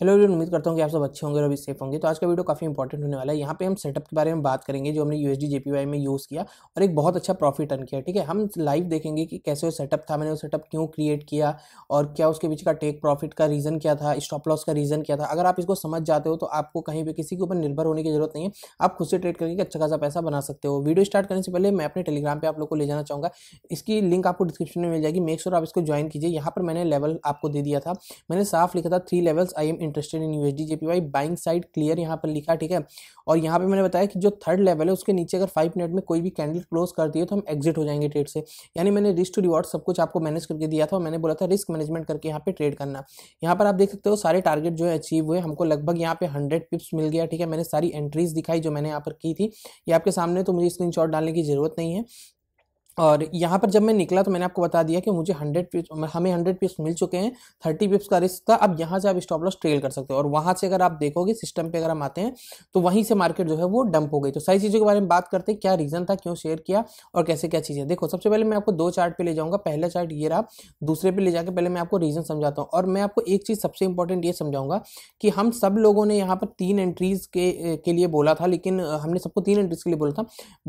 hello everyone उम्मीद करता हूँ कि आप सब अच्छे होंगे और अभी सेफ होंगे तो आज का वीडियो काफ़ी इंपॉर्टेंट होने वाला है यहाँ पे हम सेटअप के बारे में बात करेंगे जो हमने यूएसडी जेपीवाई में यूज़ किया और एक बहुत अच्छा प्रॉफिट अर्न किया ठीक है हम लाइव देखेंगे कि कैसे वो सेटअप था मैंने वो सेटअप क्यों क्रिएट किया और क्या उसके पीछे का टेक प्रॉफिट का रीज़न क्या था स्टॉप लॉस का रीज़न क्या था अगर आप इसको समझ जाते हो तो आपको कहीं पर किसी के ऊपर निर्भर होने की जरूरत नहीं है आप खुद से ट्रेड करके अच्छा खासा पैसा बना सकते हो वीडियो स्टार्ट करने से पहले मैं अपने टेलीग्राम पर आप लोग को ले जाना चाहूँगा इसकी लिंक आपको डिस्क्रिप्शन में मिल जाएगी मेक श्योर आप इसको ज्वाइन कीजिए यहाँ पर मैंने लेवल आपको दे दिया था मैंने साफ लिखा था three levels I am interested in U D USD Y buying side clear यहाँ पर लिखा ठीक है और यहाँ पे मैंने बताया कि जो थर्ड लेवल है उसके नीचे अगर फाइव मिनट में कोई भी कैंडल क्लोज कर दिए तो हम एग्जिट हो जाएंगे ट्रेड से यानी मैंने रिस्क टू रिवॉर्ड सब कुछ आपको मैनेज करके दिया था और मैंने बोला था रिस्क मैनेजमेंट करके यहाँ पे ट्रेड करना यहाँ पर आप देख सकते हो सारे टारगेट जो है अचीव हुए हमको लगभग यहाँ पे हंड्रेड पिप्स मिल गया ठीक है मैंने सारी एंट्रीज दिखाई जो मैंने यहाँ पर की थी ये आपके सामने तो मुझे स्क्रीन डालने की जरूरत नहीं है और यहाँ पर जब मैं निकला तो मैंने आपको बता दिया कि मुझे हंड्रेड पिप्स हमें हंड्रेड पिप्स मिल चुके हैं थर्टी पिप्स का रिस्क था अब यहाँ से आप स्टॉप लॉस ट्रेल कर सकते हो और वहाँ से अगर आप देखोगे सिस्टम पे अगर हम आते हैं तो वहीं से मार्केट जो है वो डंप हो गई तो सारी चीज़ों के बारे में बात करते हैं क्या रीज़न था क्यों शेयर किया और कैसे क्या चीज़ें देखो सबसे पहले मैं आपको दो चार्ट पर ले जाऊँगा पहला चार्ट ये रहा दूसरे पर ले जाकर पहले मैं आपको रीज़न समझाता हूँ और मैं आपको एक चीज़ सबसे इंपॉर्टेंट ये समझाऊंगा कि हम सब लोगों ने यहाँ पर तीन एंट्रीज़ के लिए बोला था लेकिन हमने सबको तीन एंट्रीज़ के लिए बोला था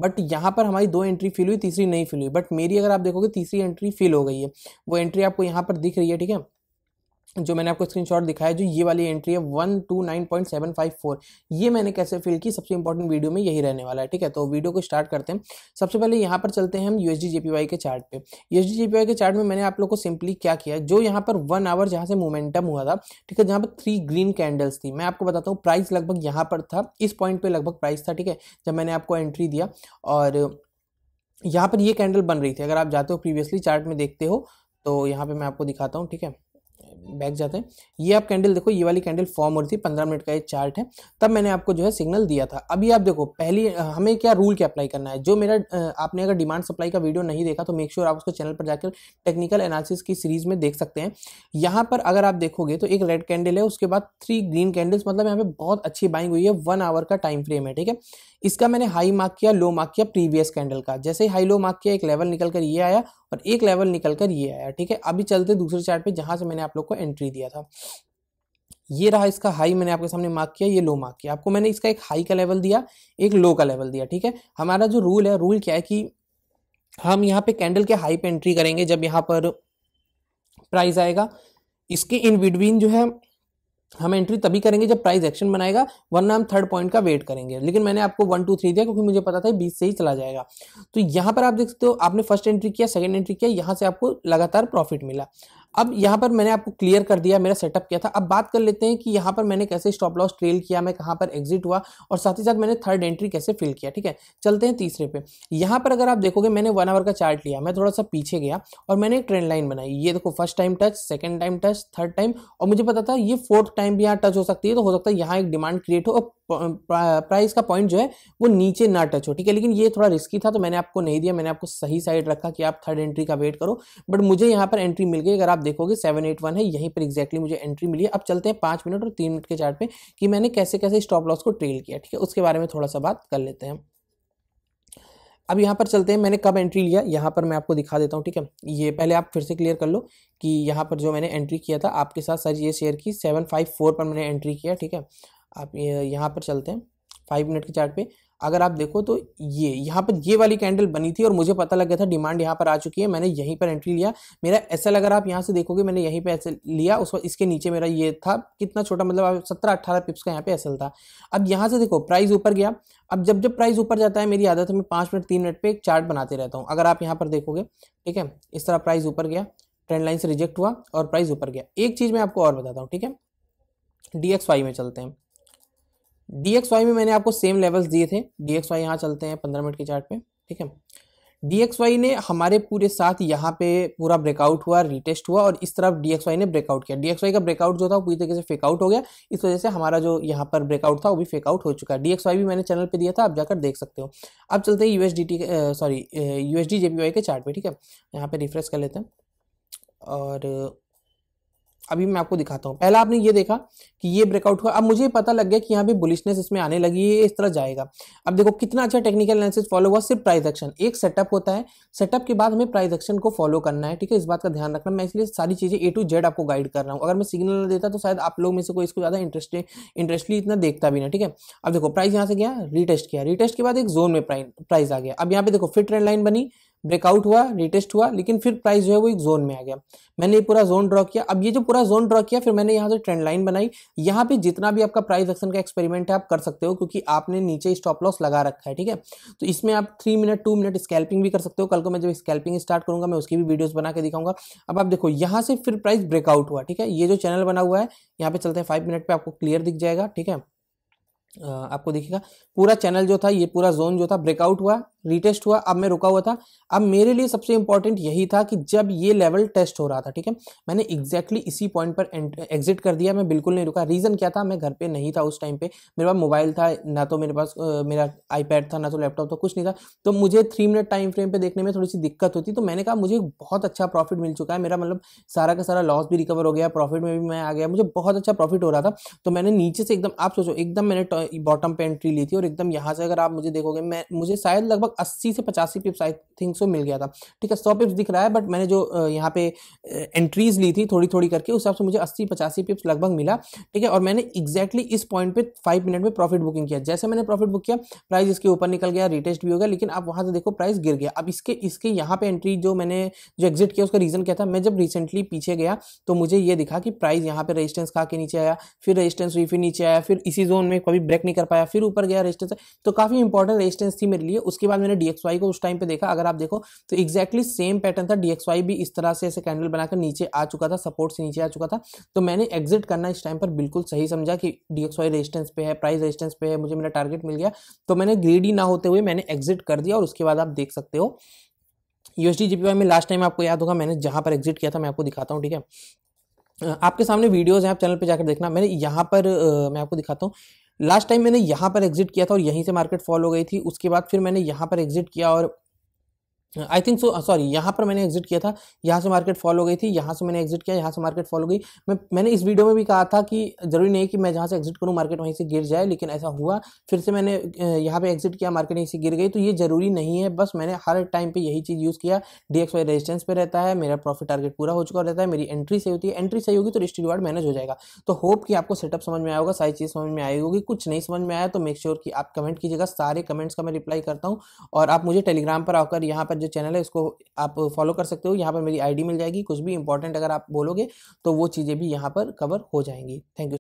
बट यहाँ पर हमारी दो एंट्री फील हुई तीसरी नहीं फील एक्चुअली बट मेरी अगर आप देखोगे तीसरी एंट्री फेल हो गई है वो एंट्री आपको यहाँ पर दिख रही है ठीक है जो मैंने आपको स्क्रीनशॉट दिखाया जो ये वाली एंट्री है one two nine point seven five four ये मैंने कैसे फिल की सबसे इंपॉर्टेंट वीडियो में यही रहने वाला है ठीक है तो वीडियो को स्टार्ट करते हैं सबसे पहले यहाँ पर चलते हैं हम यू एस के चार्ट पे यू एस के चार्ट में मैंने आप लोग को सिंपली क्या किया जो यहाँ पर वन आवर जहाँ से मोमेंटम हुआ था ठीक है जहाँ पर थ्री ग्रीन कैंडल्स थी मैं आपको बताता हूँ प्राइस लगभग यहाँ पर था इस पॉइंट पर लगभग प्राइस था ठीक है जब मैंने आपको एंट्री दिया और यहाँ पर ये कैंडल बन रही थी अगर आप जाते हो प्रीवियसली चार्ट में देखते हो तो यहाँ पे मैं आपको दिखाता हूँ ठीक है बैक जाते हैं ये आप कैंडल देखो ये वाली कैंडल फॉर्म हो रही थी पंद्रह मिनट का ये चार्ट है तब मैंने आपको जो है सिग्नल दिया था अभी आप देखो पहली हमें क्या रूल क्या अप्लाई करना है जो मेरा आपने अगर डिमांड सप्लाई का वीडियो नहीं देखा तो मेक श्योर sure आप उसको चैनल पर जाकर टेक्निकल एनालिसिस की सीरीज में देख सकते हैं यहाँ पर अगर आप देखोगे तो एक रेड कैंडल है उसके बाद थ्री ग्रीन कैंडल्स मतलब यहाँ पे बहुत अच्छी बाइंग हुई है वन आवर का टाइम फ्रेम है ठीक है इसका मैंने हाई मार्क किया लो मार्क किया प्रीवियस कैंडल का जैसे ही हाई लो मार्क किया एक लेवल निकल कर ये आया और एक लेवल निकल कर ये आया ठीक है अभी चलते दूसरे चार्ट पे जहां से मैंने आप लोग को एंट्री दिया था ये रहा इसका हाई मैंने आपके सामने मार्क किया ये लो मार्क किया आपको मैंने इसका एक हाई का लेवल दिया एक लो का लेवल दिया ठीक है हमारा जो रूल है रूल क्या है कि हम यहाँ पे कैंडल के हाई पे एंट्री करेंगे जब यहाँ पर प्राइस आएगा इसके इन बिटवीन जो है हम एंट्री तभी करेंगे जब प्राइस एक्शन बनाएगा वरना हम थर्ड पॉइंट का वेट करेंगे लेकिन मैंने आपको वन टू थ्री दिया क्योंकि मुझे पता था बीस से ही चला जाएगा तो यहाँ पर आप देख सकते हो आपने फर्स्ट एंट्री किया सेकंड एंट्री किया यहाँ से आपको लगातार प्रॉफिट मिला अब यहाँ पर मैंने आपको क्लियर कर दिया मेरा सेटअप किया था अब बात कर लेते हैं कि यहाँ पर मैंने कैसे स्टॉप लॉस ट्रेल किया मैं कहाँ पर एग्जिट हुआ और साथ ही साथ मैंने थर्ड एंट्री कैसे फिल किया ठीक है चलते हैं तीसरे पे यहाँ पर अगर आप देखोगे मैंने वन आवर का चार्ट लिया मैं थोड़ा सा पीछे गया और मैंने एक ट्रेंड लाइन बनाई ये देखो first time touch second time touch third time और मुझे पता था ये फोर्थ टाइम भी यहाँ टच हो सकती है तो हो सकता है यहाँ एक डिमांड क्रिएट हो और प्राइस का पॉइंट जो है वो नीचे ना टच हो ठीक है लेकिन ये थोड़ा रिस्की था तो मैंने आपको नहीं दिया मैंने आपको सही साइड रखा कि आप थर्ड एंट्री का वेट करो बट मुझे यहाँ पर एंट्री मिल गई अगर आप आप देखोगे सेवन एट वन है यहीं पर एक्जैक्टली मुझे एंट्री मिली है अब चलते हैं पाँच मिनट और तीन मिनट के चार्ट पे कि मैंने कैसे कैसे स्टॉप लॉस को ट्रेल किया ठीक है उसके बारे में थोड़ा सा बात कर लेते हैं अब यहाँ पर चलते हैं मैंने कब एंट्री लिया यहाँ पर मैं आपको दिखा देता हूँ ठीक है ये पहले आप फिर से क्लियर कर लो कि यहाँ पर जो मैंने एंट्री किया था आपके साथ सर ये शेयर की सेवन फाइव फोर पर मैंने एंट्री किया ठीक है आप यहाँ पर चलते हैं फाइव मिनट के चार्ट पे अगर आप देखो तो ये यहाँ पर ये वाली कैंडल बनी थी और मुझे पता लग गया था डिमांड यहाँ पर आ चुकी है मैंने यहीं पर एंट्री लिया मेरा एस अगर आप यहाँ से देखोगे मैंने यहीं पर एस लिया उस इसके नीचे मेरा ये था कितना छोटा मतलब सत्रह अट्ठारह पिप्स का यहाँ पे एस था अब यहाँ से देखो प्राइस ऊपर गया अब जब जब प्राइस ऊपर जाता है मेरी आदत है मैं पाँच मिनट तीन मिनट पर एक चार्ट बनाते रहता हूँ अगर आप यहाँ पर देखोगे ठीक है इस तरह प्राइस ऊपर गया ट्रेंड लाइन से रिजेक्ट हुआ और प्राइस ऊपर गया एक चीज़ मैं आपको और बताता हूँ ठीक है डी में चलते हैं डी एक्स वाई में मैंने आपको सेम लेवल्स दिए थे डी एक्स वाई यहाँ चलते हैं पंद्रह मिनट के चार्ट पे ठीक है डी एक्स वाई ने हमारे पूरे साथ यहाँ पे पूरा ब्रेकआउट हुआ रिटेस्ट हुआ और इस तरफ डी एक्स वाई ने ब्रेकआउट किया डी एक्स वाई का ब्रेकआउट जो था वो पूरी तरीके से फेकआउट हो गया इस वजह से हमारा जो यहाँ पर ब्रेकआउट था वो भी फेकआउट हो चुका है डी एक्स वाई भी मैंने चैनल पे दिया था आप जाकर देख सकते हो अब चलते हैं यूएसडी सॉरी यूएसडी जेपीवाई के चार्ट पे ठीक है यहाँ पे रिफ्रेश कर लेते हैं और अभी मैं आपको दिखाता हूँ पहला आपने ये देखा कि ये ब्रेकआउट हुआ अब मुझे पता लग गया कि यहाँ पे बुलिशनेस इसमें आने लगी है इस तरह जाएगा अब देखो कितना अच्छा टेक्निकल एनालिसिस फॉलो हुआ सिर्फ प्राइस एक्शन एक सेटअप होता है सेटअप के बाद हमें प्राइस एक्शन को फॉलो करना है ठीक है इस बात का ध्यान रखना मैं इसलिए सारी चीज़ें ए टू जेड आपको गाइड कर रहा हूँ अगर मैं सिग्नल देता तो शायद आप लोग में से कोई इसको ज़्यादा इंटरेस्ट इंटरेस्टली इतना देखता भी ना ठीक है अब देखो प्राइस यहाँ से गया रिटेस्ट किया रिटेस्ट के बाद एक जोन में प्राइस आ गया अब यहाँ पे देखो फिट ट्रेंड लाइन बनी ब्रेकआउट हुआ रिटेस्ट हुआ लेकिन फिर प्राइस जो है वो एक जोन में आ गया मैंने ये पूरा जोन ड्रॉ किया अब ये जो पूरा जोन ड्रॉ किया फिर मैंने यहाँ से ट्रेंड लाइन बनाई यहाँ पे जितना भी आपका प्राइस एक्शन का एक्सपेरिमेंट है आप कर सकते हो क्योंकि आपने नीचे स्टॉप लॉस लगा रखा है ठीक है तो इसमें आप three minute two minute scalping भी कर सकते हो कल को मैं जब स्कैल्पिंग स्टार्ट करूंगा मैं उसकी भी वीडियोज बना के दिखाऊंगा अब आप देखो यहाँ से फिर प्राइस ब्रेकआउट हुआ ठीक है ये जो चैनल बना हुआ है यहाँ पे चलते हैं फाइव मिनट पे आपको क्लियर दिख जाएगा ठीक है आपको देखिएगा पूरा चैनल जो था ये पूरा जोन जो था ब्रेकआउट हुआ रिटेस्ट हुआ अब मैं रुका हुआ था अब मेरे लिए सबसे इंपॉर्टेंट यही था कि जब ये लेवल टेस्ट हो रहा था ठीक है मैंने एग्जैक्टली exactly इसी पॉइंट पर एग्जिट कर दिया मैं बिल्कुल नहीं रुका रीज़न क्या था मैं घर पे नहीं था उस टाइम पे मेरे पास मोबाइल था ना तो मेरे पास आ, मेरा आईपैड था ना तो लैपटॉप था कुछ नहीं था तो मुझे थ्री मिनट टाइम फ्रेम पर देखने में थोड़ी सी दिक्कत होती तो मैंने कहा मुझे बहुत अच्छा प्रॉफिट मिल चुका है मेरा मतलब सारा का सारा लॉस भी रिकवर हो गया प्रॉफिट में भी मैं आ गया मुझे बहुत अच्छा प्रॉफिट हो रहा था तो मैंने नीचे से एकदम आप सोचो एकदम मैंने बॉटम पे एंट्री ली थी और एकदम यहाँ से अगर आप मुझे देखोगे मैं मुझे शायद लगभग अस्सी से पचासी पिप्स आई थिंक सो मिल गया था ठीक है सौ पिप्स दिख रहा है बट मैंने जो यहाँ पे एंट्रीज ली थी थोड़ी थोड़ी करके उस हिसाब से मुझे अस्सी पचासी पिप्स लगभग मिला ठीक है और मैंने एग्जैक्टली इस पॉइंट पे फाइव मिनट में प्रॉफिट बुकिंग किया जैसे मैंने प्रॉफिट बुक किया प्राइस इसके ऊपर निकल गया रिटेस्ट भी हो गया लेकिन आप वहाँ से देखो प्राइस गिर गया अब इसके इसके यहाँ पे एंट्री जो मैंने जो एग्जिट किया उसका रीज़न क्या था मैं जब रिसेंटली पीछे गया तो मुझे ये दिखा कि प्राइस यहाँ पे रजिस्टेंस खा के नीचे आया फिर रजिस्टेंस हुई फिर नीचे आया फिर इसी जोन में कभी ब्रेक नहीं कर पाया फिर ऊपर गया रजिस्टेंस तो काफ़ी इंपॉर्टेंट रजिस्टेंस थी मेरे लिए उसके बाद मैंने डीएक्सवाई को उस टाइम पे देखा अगर आप देखो तो एक्जैक्टली सेम पैटर्न था डीएक्सवाई भी इस तरह से ऐसे कैंडल बनाकर नीचे आ चुका था सपोर्ट से नीचे आ चुका था तो मैंने एग्जिट करना इस टाइम पर बिल्कुल सही समझा कि डीएक्सवाई रेजिस्टेंस पे है प्राइस रेजिस्टेंस पे है मुझे मेरा टारगेट मिल गया तो मैंने ग्रीडी ना होते हुए मैंने एग्जिट कर दिया और उसके बाद आप देख सकते हो यूएसडी जीपीवाई में लास्ट टाइम आपको याद होगा मैंने जहां पर एग्जिट किया था मैं आपको दिखाता हूँ ठीक है आपके सामने वीडियोज हैं आप चैनल पर जाकर देखना मैंने यहाँ पर मैं आपको दिखाता हूँ लास्ट टाइम मैंने यहाँ पर एग्जिट किया था और यहीं से मार्केट फॉल हो गई थी उसके बाद फिर मैंने यहाँ पर एग्जिट किया और आई थिंक सो सॉरी यहाँ पर मैंने एग्जिट किया था यहाँ से मार्केट फॉल हो गई थी यहाँ से मैंने एग्जिट किया यहाँ से मार्केट फॉल हो गई मैं मैंने इस वीडियो में भी कहा था कि जरूरी नहीं कि मैं जहाँ से एग्जिट करूँ मार्केट वहीं से गिर जाए लेकिन ऐसा हुआ फिर से मैंने यहाँ पे एग्जिट किया मार्केट यहीं से गिर गई तो ये जरूरी नहीं है बस मैंने हर टाइम पर यही चीज़ यूज़ किया डी एक्स वाई रेजिस्टेंस पर रहता है मेरा प्रॉफिट टारगेट पूरा हो चुका रहता है मेरी एंट्री सही होती है एंट्री सही होगी तो रिस्ट रिवार्ड मैनेज हो जाएगा तो होप कि आपको सेटअप समझ में आएगा सारी चीज़ समझ में आई होगी कुछ नहीं समझ में आया तो मेक श्योर कि आप कमेंट कीजिएगा सारे कमेंट्स का मैं रिप्लाई करता हूँ और आप मुझे टेलीग्राम पर आकर यहाँ पर पर जो चैनल है इसको आप फॉलो कर सकते हो यहाँ पर मेरी आईडी मिल जाएगी कुछ भी इंपॉर्टेंट अगर आप बोलोगे तो वो चीज़ें भी यहाँ पर कवर हो जाएंगी थैंक यू